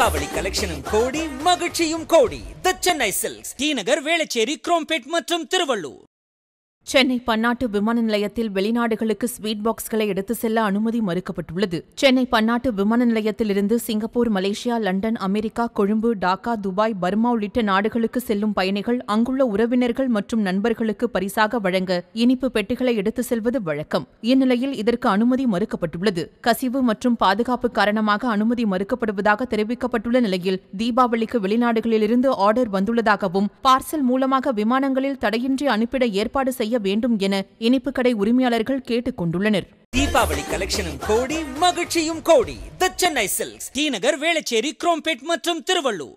தீபாவளி கலெக்ஷனும் கோடி மகிழ்ச்சியும் கோடி the Chennai silks T Nagar Velachery Chromepet மற்றும் திருவள்ளூர் சென்னை பன்னாட்டு விமான நிலையத்தில் வெளிநாடுகளுக்கு ஸ்வீட் பாக்ஸ்களை எடுத்து செல்ல அனுமதி மறுக்கப்பட்டுள்ளது சென்னை பன்னாட்டு விமான நிலையத்தில் இருந்து Singapore Malaysia London America Colombo Dhaka Dubai Burma உள்ளிட்ட நாடுகளுக்கு செல்லும் பயணிகள் அங்குள்ள உறவினர்கள் மற்றும் நண்பர்களுக்கு பரிசாக வழங்க இனிப்பு பெட்டிகளை எடுத்து செல்வது வழக்கம் இந்நிலையில் இதற்கு அனுமதி மறுக்கப்பட்டுள்ளது கசிவு மற்றும் பாதுகாப்பு காரணமாக அனுமதி மறுக்கப்படுவதாக தெரிவிக்கப்பட்டுள்ள நிலையில் தீபாவளிக்கு வெளிநாடுகளிலிருந்து ஆர்டர் வந்துள்ளதாகவும் பார்சல் மூலமாக விமானங்களில் தடையின்றி அனுப்பிட ஏற்பாடு செய்ய செய்ய வேண்டும் என இனிப்பு கடை உரிமையாளர்கள் கேட்டுக் கொண்டுள்ளனர் தீபாவளி கலெக்ஷனும் கோடி மகிழ்ச்சியும் கோடி the Chennai silks T Nagar Velachery Chromepet மற்றும் திருவள்ளூர்